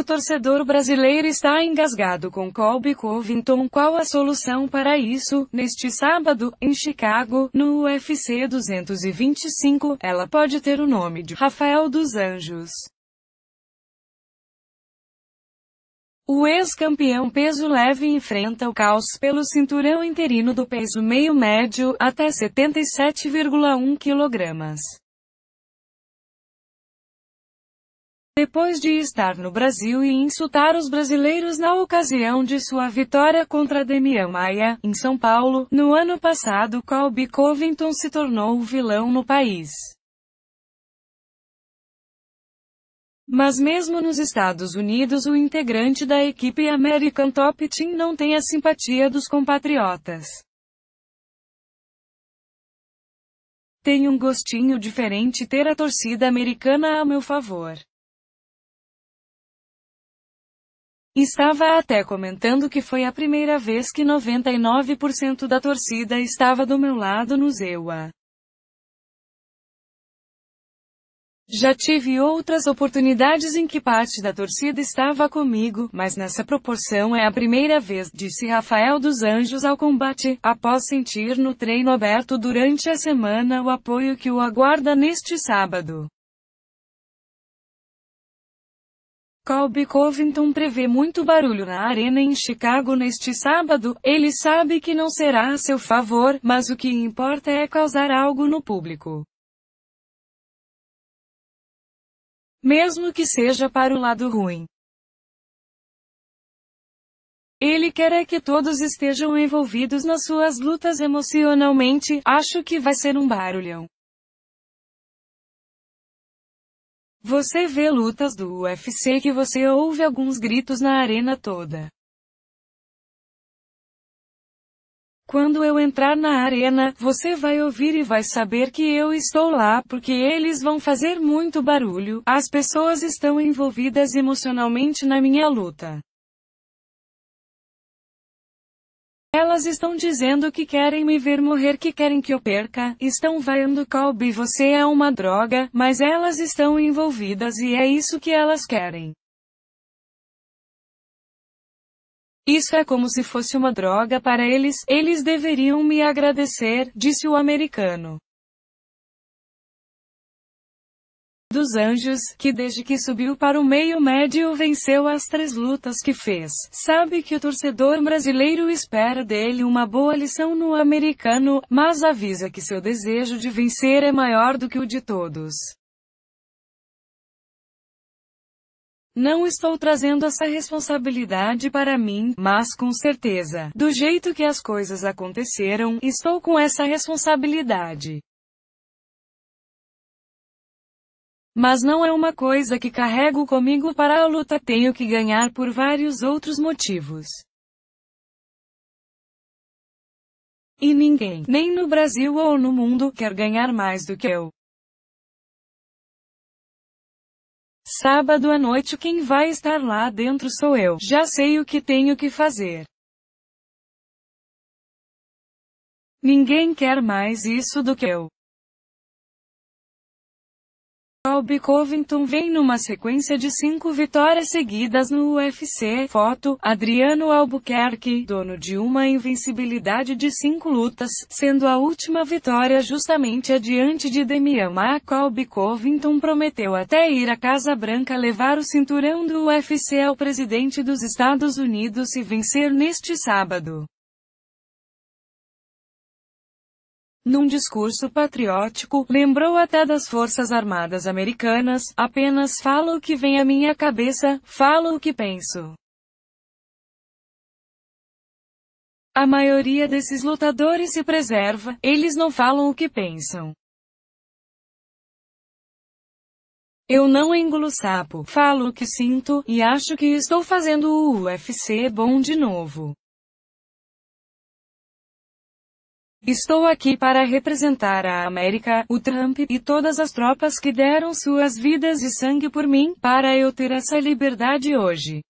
O torcedor brasileiro está engasgado com Colby Covington. Qual a solução para isso? Neste sábado, em Chicago, no UFC 225, ela pode ter o nome de Rafael dos Anjos. O ex-campeão peso leve enfrenta o caos pelo cinturão interino do peso meio médio até 77,1 kg. Depois de estar no Brasil e insultar os brasileiros na ocasião de sua vitória contra Demian Maia, em São Paulo, no ano passado Colby Covington se tornou o vilão no país. Mas mesmo nos Estados Unidos o integrante da equipe American Top Team não tem a simpatia dos compatriotas. Tem um gostinho diferente ter a torcida americana a meu favor. Estava até comentando que foi a primeira vez que 99% da torcida estava do meu lado no Zewa. Já tive outras oportunidades em que parte da torcida estava comigo, mas nessa proporção é a primeira vez, disse Rafael dos Anjos ao combate, após sentir no treino aberto durante a semana o apoio que o aguarda neste sábado. Colby Covington prevê muito barulho na arena em Chicago neste sábado. Ele sabe que não será a seu favor, mas o que importa é causar algo no público. Mesmo que seja para o lado ruim. Ele quer é que todos estejam envolvidos nas suas lutas emocionalmente. Acho que vai ser um barulhão. Você vê lutas do UFC que você ouve alguns gritos na arena toda. Quando eu entrar na arena, você vai ouvir e vai saber que eu estou lá, porque eles vão fazer muito barulho. As pessoas estão envolvidas emocionalmente na minha luta. Elas estão dizendo que querem me ver morrer, que querem que eu perca, estão vaiando Colby, você é uma droga, mas elas estão envolvidas e é isso que elas querem. Isso é como se fosse uma droga para eles, eles deveriam me agradecer, disse o americano. dos anjos, que desde que subiu para o meio médio venceu as três lutas que fez. Sabe que o torcedor brasileiro espera dele uma boa lição no americano, mas avisa que seu desejo de vencer é maior do que o de todos. Não estou trazendo essa responsabilidade para mim, mas com certeza, do jeito que as coisas aconteceram, estou com essa responsabilidade. Mas não é uma coisa que carrego comigo para a luta, tenho que ganhar por vários outros motivos. E ninguém, nem no Brasil ou no mundo, quer ganhar mais do que eu. Sábado à noite quem vai estar lá dentro sou eu. Já sei o que tenho que fazer. Ninguém quer mais isso do que eu. Colby Covington vem numa sequência de cinco vitórias seguidas no UFC. Foto, Adriano Albuquerque, dono de uma invencibilidade de cinco lutas, sendo a última vitória justamente adiante de Demian Ma. Colby Covington prometeu até ir à Casa Branca levar o cinturão do UFC ao presidente dos Estados Unidos e vencer neste sábado. Num discurso patriótico, lembrou até das Forças Armadas Americanas, apenas falo o que vem à minha cabeça, falo o que penso. A maioria desses lutadores se preserva, eles não falam o que pensam. Eu não engulo sapo, falo o que sinto, e acho que estou fazendo o UFC bom de novo. Estou aqui para representar a América, o Trump e todas as tropas que deram suas vidas e sangue por mim, para eu ter essa liberdade hoje.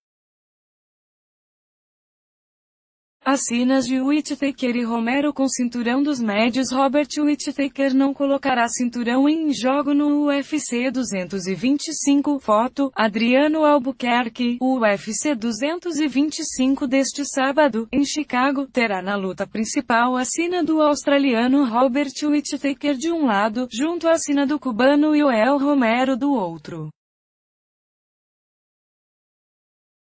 Assinas de Whittaker e Romero com cinturão dos médios Robert Whittaker não colocará cinturão em jogo no UFC 225, foto, Adriano Albuquerque, UFC 225 deste sábado, em Chicago, terá na luta principal a sina do australiano Robert Whittaker de um lado, junto à sina do cubano Yoel Romero do outro.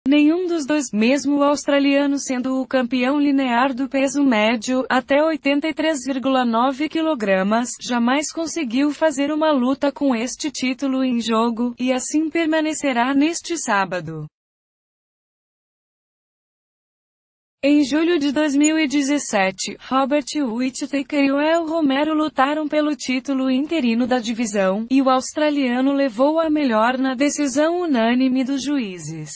Nenhum dos dois, mesmo o australiano sendo o campeão linear do peso médio, até 83,9 kg, jamais conseguiu fazer uma luta com este título em jogo, e assim permanecerá neste sábado. Em julho de 2017, Robert Whittaker e Joel Romero lutaram pelo título interino da divisão, e o australiano levou a melhor na decisão unânime dos juízes.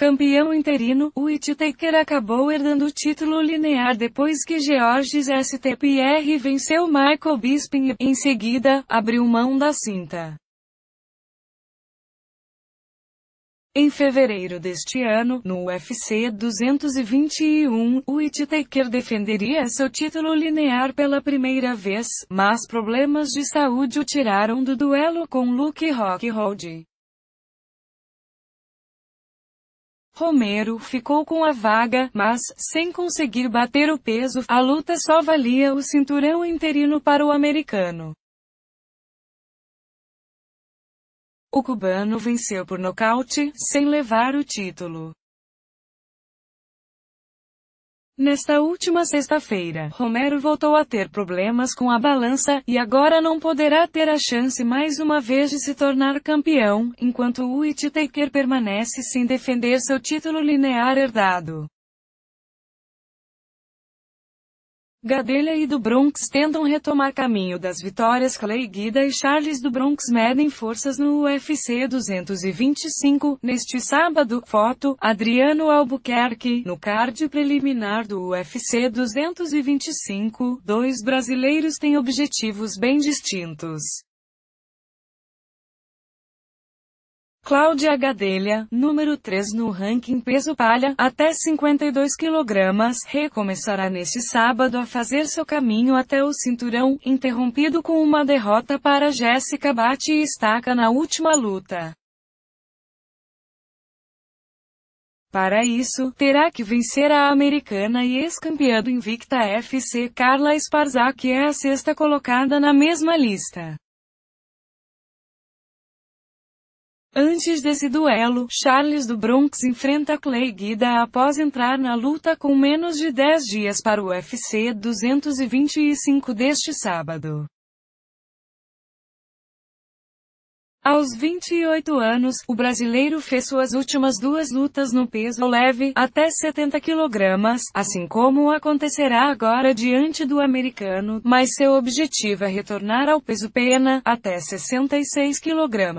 Campeão interino, o Whittaker acabou herdando o título linear depois que Georges St. Pierre venceu Michael Bisping e, em seguida, abriu mão da cinta. Em fevereiro deste ano, no UFC 221, o Whittaker defenderia seu título linear pela primeira vez, mas problemas de saúde o tiraram do duelo com Luke Rockhold. Romero ficou com a vaga, mas, sem conseguir bater o peso, a luta só valia o cinturão interino para o americano. O cubano venceu por nocaute, sem levar o título. Nesta última sexta-feira, Romero voltou a ter problemas com a balança, e agora não poderá ter a chance mais uma vez de se tornar campeão, enquanto o Whittaker permanece sem defender seu título linear herdado. Gadelha e do Bronx tentam retomar caminho das vitórias Clay Guida e Charles do Bronx medem forças no UFC 225, neste sábado, foto, Adriano Albuquerque, no card preliminar do UFC 225, dois brasileiros têm objetivos bem distintos. Cláudia Gadelha, número 3 no ranking peso palha, até 52 kg, recomeçará neste sábado a fazer seu caminho até o cinturão, interrompido com uma derrota para Jéssica Bate e Estaca na última luta. Para isso, terá que vencer a americana e ex-campeã do Invicta FC Carla Esparza que é a sexta colocada na mesma lista. Antes desse duelo, Charles do Bronx enfrenta Clay Guida após entrar na luta com menos de 10 dias para o UFC 225 deste sábado. Aos 28 anos, o brasileiro fez suas últimas duas lutas no peso leve, até 70 kg, assim como acontecerá agora diante do americano, mas seu objetivo é retornar ao peso pena, até 66 kg.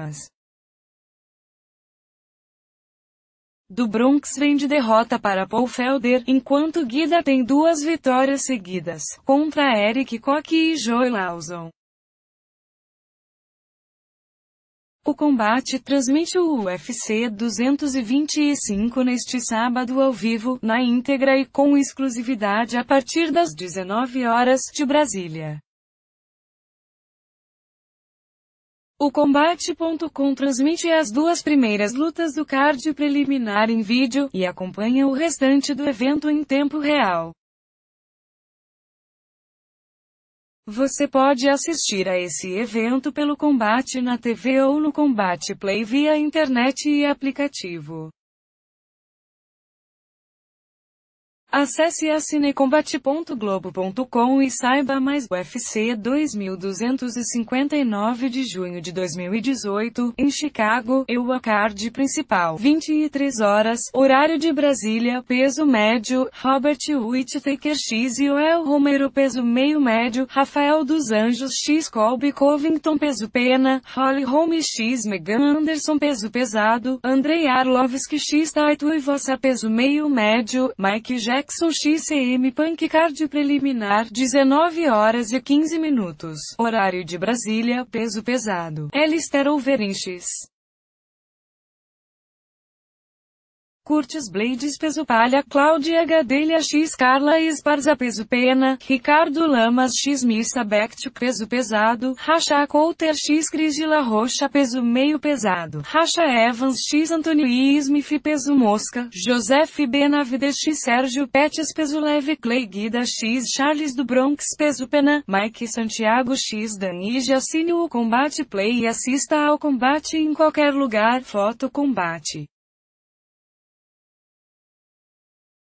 do Bronx vem de derrota para Paul Felder, enquanto Guida tem duas vitórias seguidas, contra Eric Koch e Joe Lawson. O combate transmite o UFC 225 neste sábado ao vivo, na íntegra e com exclusividade a partir das 19 horas de Brasília. O Combate.com transmite as duas primeiras lutas do card preliminar em vídeo, e acompanha o restante do evento em tempo real. Você pode assistir a esse evento pelo Combate na TV ou no Combate Play via internet e aplicativo. Acesse a assineicombate.globo.com e saiba mais UFC 2259 de junho de 2018, em Chicago, card principal, 23 horas, horário de Brasília, peso médio, Robert Whittaker X e Oel Romero peso meio médio, Rafael dos Anjos X Colby Covington peso pena, Holly Holmes X Megan Anderson peso pesado, Andrei Arlovski X Taito e Vossa peso meio médio, Mike Jack Complexo XCM Card preliminar, 19 horas e 15 minutos, horário de Brasília, peso pesado, Elister Overinches. Curtis Blades Peso Palha Cláudia Gadelha X Carla Esparza Peso Pena Ricardo Lamas X Missa Bectio Peso Pesado Racha Coulter X Crisila Rocha Peso Meio Pesado Racha Evans X Antônio Smith Peso Mosca Joseph Benavides X Sérgio Petes Peso Leve Clay Guida X Charles do Bronx Peso Pena Mike Santiago X Dani assine o Combate Play e assista ao combate em qualquer lugar. Foto Combate